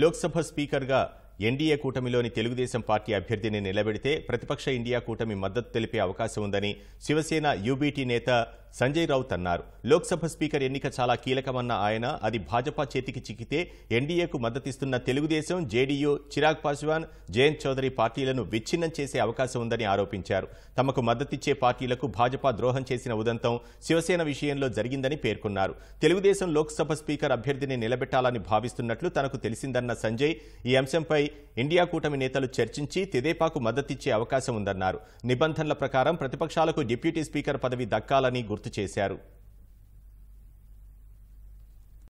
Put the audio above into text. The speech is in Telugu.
లోక్సభ స్పీకర్గా ఎన్డీఏ కూటమిలోని తెలుగుదేశం పార్టీ అభ్యర్థిని నిలబెడితే ప్రతిపక్ష ఇండియా కూటమి మద్దతు తెలిపే అవకాశం ఉందని శివసేన యూబీటీ నేత సంజయ్ రౌత్ అన్నారు లోక్సభ స్పీకర్ ఎన్నిక చాలా కీలకమన్న ఆయన అది భాజపా చేతికి చిక్కితే ఎన్డీఏకు మద్దతిస్తున్న తెలుగుదేశం జేడీయూ చిరాగ్ పాస్వాన్ జయంత్ చౌదరి పార్టీలను విచ్ఛిన్నం చేసే అవకాశం ఉందని ఆరోపించారు తమకు మద్దతిచ్చే పార్టీలకు భాజపా ద్రోహం చేసిన ఉదంతం శివసేన విషయంలో జరిగిందని పేర్కొన్నారు తెలుగుదేశం లోక్సభ స్పీకర్ అభ్యర్థిని నిలబెట్టాలని భావిస్తున్నట్లు తనకు తెలిసిందన్న సంజయ్ ఈ అంశంపై ఇండియా కూటమి నేతలు చర్చించి తెదేపాకు మద్దతిచ్చే అవకాశం ఉందన్నారు నిబంధనల ప్రకారం ప్రతిపక్షాలకు డిప్యూటీ స్పీకర్ పదవి దక్కాలని గుర్తు గుర్తు చేశారు